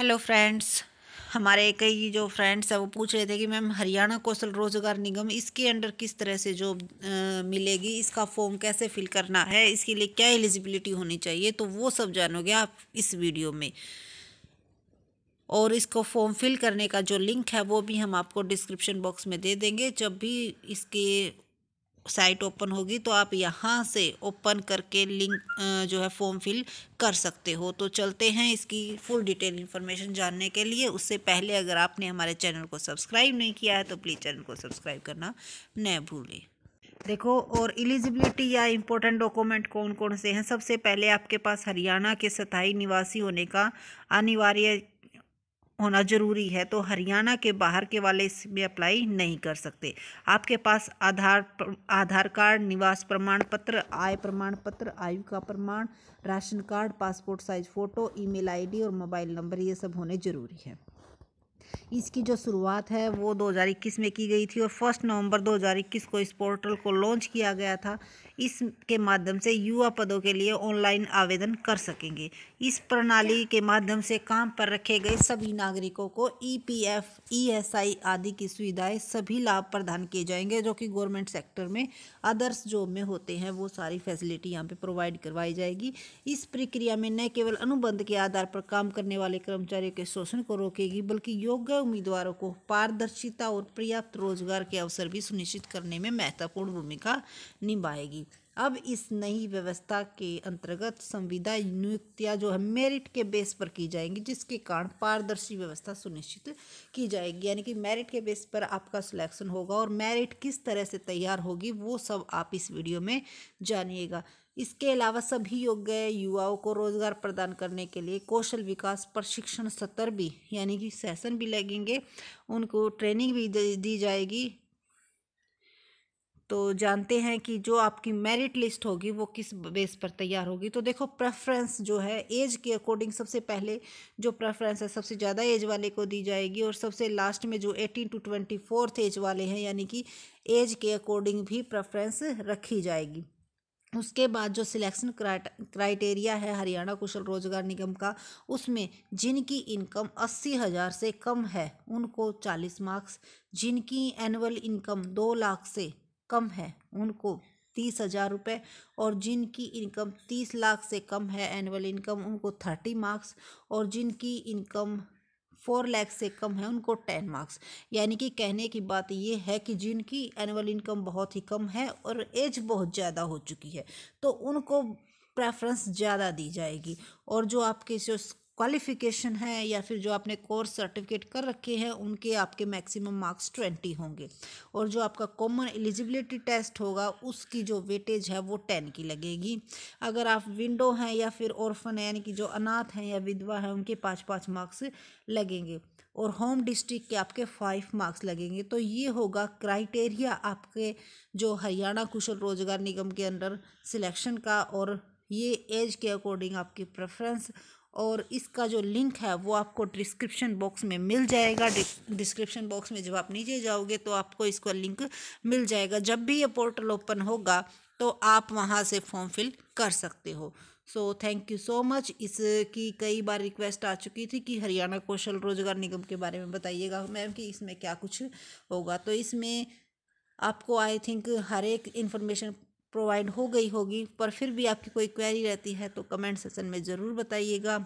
hello friends हमारे कई जो फ्रेंड्स हैं वो पूछ रहे थे कि मैम हरियाणा कौशल रोज़गार निगम इसके अंडर किस तरह से जॉब मिलेगी इसका फॉर्म कैसे फिल करना है इसके लिए क्या एलिजिबिलिटी होनी चाहिए तो वो सब जानोगे आप इस वीडियो में और इसको फॉर्म फिल करने का जो लिंक है वो भी हम आपको डिस्क्रिप्शन बॉक्स में दे देंगे जब भी इसके साइट ओपन होगी तो आप यहाँ से ओपन करके लिंक जो है फॉर्म फिल कर सकते हो तो चलते हैं इसकी फुल डिटेल इन्फॉर्मेशन जानने के लिए उससे पहले अगर आपने हमारे चैनल को सब्सक्राइब नहीं किया है तो प्लीज़ चैनल को सब्सक्राइब करना न भूलें देखो और एलिजिबिलिटी या इम्पोर्टेंट डॉक्यूमेंट कौन कौन से हैं सबसे पहले आपके पास हरियाणा के स्थाई निवासी होने का अनिवार्य होना ज़रूरी है तो हरियाणा के बाहर के वाले इसमें अप्लाई नहीं कर सकते आपके पास आधार आधार कार्ड निवास प्रमाण पत्र आय प्रमाण पत्र आयु का प्रमाण ration card passport size photo email ID और मोबाइल नंबर ये सब होने ज़रूरी है इसकी जो शुरुआत है वो 2021 में की गई थी और फर्स्ट नवंबर 2021 को इस पोर्टल को लॉन्च किया गया था इसके माध्यम से युवा पदों के लिए ऑनलाइन आवेदन कर सकेंगे इस प्रणाली के माध्यम से काम पर रखे गए सभी नागरिकों को E P F E S I आदि की सुविधाएं सभी लाभ प्रदान किए जाएंगे जो कि गवर्नमेंट सेक्टर में अदर्स जॉब में होते हैं वो सारी फैसिलिटी यहाँ पर प्रोवाइड करवाई जाएगी इस प्रक्रिया में न केवल अनुबंध के आधार पर काम करने वाले कर्मचारियों के शोषण को रोकेगी बल्कि योग्य उम्मीदवारों को पारदर्शिता और पर्याप्त रोजगार के अवसर भी सुनिश्चित करने में महत्वपूर्ण भूमिका निभाएगी अब इस नई व्यवस्था के अंतर्गत संविदा नियुक्तियाँ जो है मेरिट के बेस पर की जाएंगी जिसके कारण पारदर्शी व्यवस्था सुनिश्चित की जाएगी यानी कि मेरिट के बेस पर आपका सिलेक्शन होगा और मेरिट किस तरह से तैयार होगी वो सब आप इस वीडियो में जानिएगा इसके अलावा सभी योग्य युवाओं को रोजगार प्रदान करने के लिए कौशल विकास प्रशिक्षण सत्र भी यानी कि सेशन भी लगेंगे उनको ट्रेनिंग भी दी जाएगी तो जानते हैं कि जो आपकी मेरिट लिस्ट होगी वो किस बेस पर तैयार होगी तो देखो प्रेफरेंस जो है एज के अकॉर्डिंग सबसे पहले जो प्रेफरेंस है सबसे ज़्यादा एज वाले को दी जाएगी और सबसे लास्ट में जो eighteen to twenty fourth age वाले हैं यानी कि एज के अकॉर्डिंग भी प्रेफरेंस रखी जाएगी उसके बाद जो सिलेक्शन क्राइटेरिया है हरियाणा कुशल रोजगार निगम का उसमें जिनकी इनकम अस्सी हज़ार से कम है उनको चालीस मार्क्स जिनकी एनुअल इनकम दो लाख से कम है उनको तीस हज़ार रुपये और जिनकी इनकम तीस लाख से कम है एनुअल इनकम उनको थर्टी मार्क्स और जिनकी इनकम फोर लैख से कम है उनको टेन मार्क्स यानी कि कहने की बात यह है कि जिनकी एनुअल इनकम बहुत ही कम है और एज बहुत ज़्यादा हो चुकी है तो उनको प्रेफरेंस ज़्यादा दी जाएगी और जो आपके जो क्वालिफिकेशन है या फिर जो आपने कोर्स सर्टिफिकेट कर रखे हैं उनके आपके मैक्सिमम मार्क्स ट्वेंटी होंगे और जो आपका कॉमन एलिजिबिलिटी टेस्ट होगा उसकी जो वेटेज है वो टेन की लगेगी अगर आप विंडो हैं या फिर औरफन है यानी कि जो अनाथ हैं या विधवा हैं उनके पाँच पाँच मार्क्स लगेंगे और होम डिस्ट्रिक्ट के आपके फाइव मार्क्स लगेंगे तो ये होगा क्राइटेरिया आपके जो हरियाणा कुशल रोजगार निगम के अंडर सिलेक्शन का और ये एज के अकॉर्डिंग आपकी प्रेफरेंस और इसका जो लिंक है वो आपको डिस्क्रिप्शन बॉक्स में मिल जाएगा डिस्क्रिप्शन बॉक्स में जब आप नीचे जाओगे तो आपको इसका लिंक मिल जाएगा जब भी ये पोर्टल ओपन होगा तो आप वहाँ से फॉर्म फिल कर सकते हो so thank you so much इसकी कई बार रिक्वेस्ट आ चुकी थी कि हरियाणा कौशल रोजगार निगम के बारे में बताइएगा मैम कि इसमें क्या कुछ होगा तो इसमें आपको आई थिंक हर एक इन्फॉर्मेशन प्रोवाइड हो गई होगी पर फिर भी आपकी कोई क्वेरी रहती है तो कमेंट सेशन में ज़रूर बताइएगा